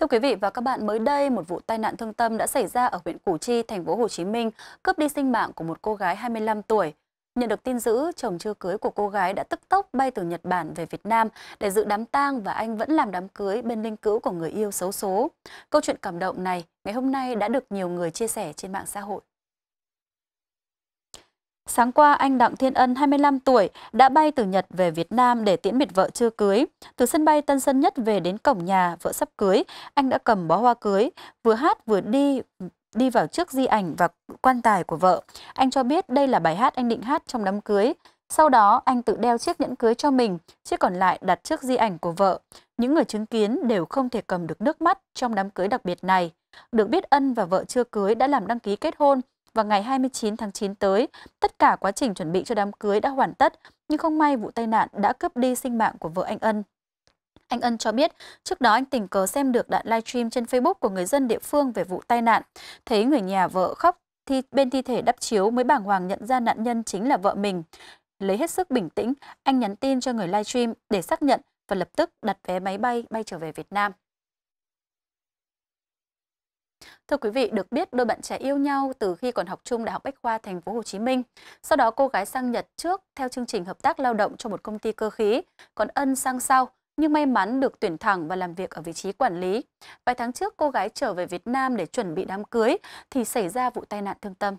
Thưa quý vị và các bạn, mới đây một vụ tai nạn thương tâm đã xảy ra ở huyện Củ Chi, thành phố Hồ Chí Minh, cướp đi sinh mạng của một cô gái 25 tuổi. Nhận được tin dữ, chồng chưa cưới của cô gái đã tức tốc bay từ Nhật Bản về Việt Nam để dự đám tang và anh vẫn làm đám cưới bên linh cữu của người yêu xấu số. Câu chuyện cảm động này ngày hôm nay đã được nhiều người chia sẻ trên mạng xã hội. Sáng qua, anh Đặng Thiên Ân, 25 tuổi, đã bay từ Nhật về Việt Nam để tiễn biệt vợ chưa cưới. Từ sân bay Tân Sơn Nhất về đến cổng nhà vợ sắp cưới, anh đã cầm bó hoa cưới, vừa hát vừa đi đi vào trước di ảnh và quan tài của vợ. Anh cho biết đây là bài hát anh định hát trong đám cưới. Sau đó, anh tự đeo chiếc nhẫn cưới cho mình, chiếc còn lại đặt trước di ảnh của vợ. Những người chứng kiến đều không thể cầm được nước mắt trong đám cưới đặc biệt này. Được biết Ân và vợ chưa cưới đã làm đăng ký kết hôn vào ngày 29 tháng 9 tới. Tất cả quá trình chuẩn bị cho đám cưới đã hoàn tất, nhưng không may vụ tai nạn đã cướp đi sinh mạng của vợ anh Ân. Anh Ân cho biết, trước đó anh tình cờ xem được đoạn livestream trên Facebook của người dân địa phương về vụ tai nạn. Thấy người nhà vợ khóc thì bên thi thể đắp chiếu mới bàng hoàng nhận ra nạn nhân chính là vợ mình. Lấy hết sức bình tĩnh, anh nhắn tin cho người livestream để xác nhận và lập tức đặt vé máy bay bay trở về Việt Nam. Thưa quý vị, được biết đôi bạn trẻ yêu nhau từ khi còn học chung Đại học Bách khoa Thành phố Hồ Chí Minh. Sau đó cô gái sang Nhật trước theo chương trình hợp tác lao động cho một công ty cơ khí, còn Ân sang sau nhưng may mắn được tuyển thẳng và làm việc ở vị trí quản lý. Vài tháng trước cô gái trở về Việt Nam để chuẩn bị đám cưới thì xảy ra vụ tai nạn thương tâm.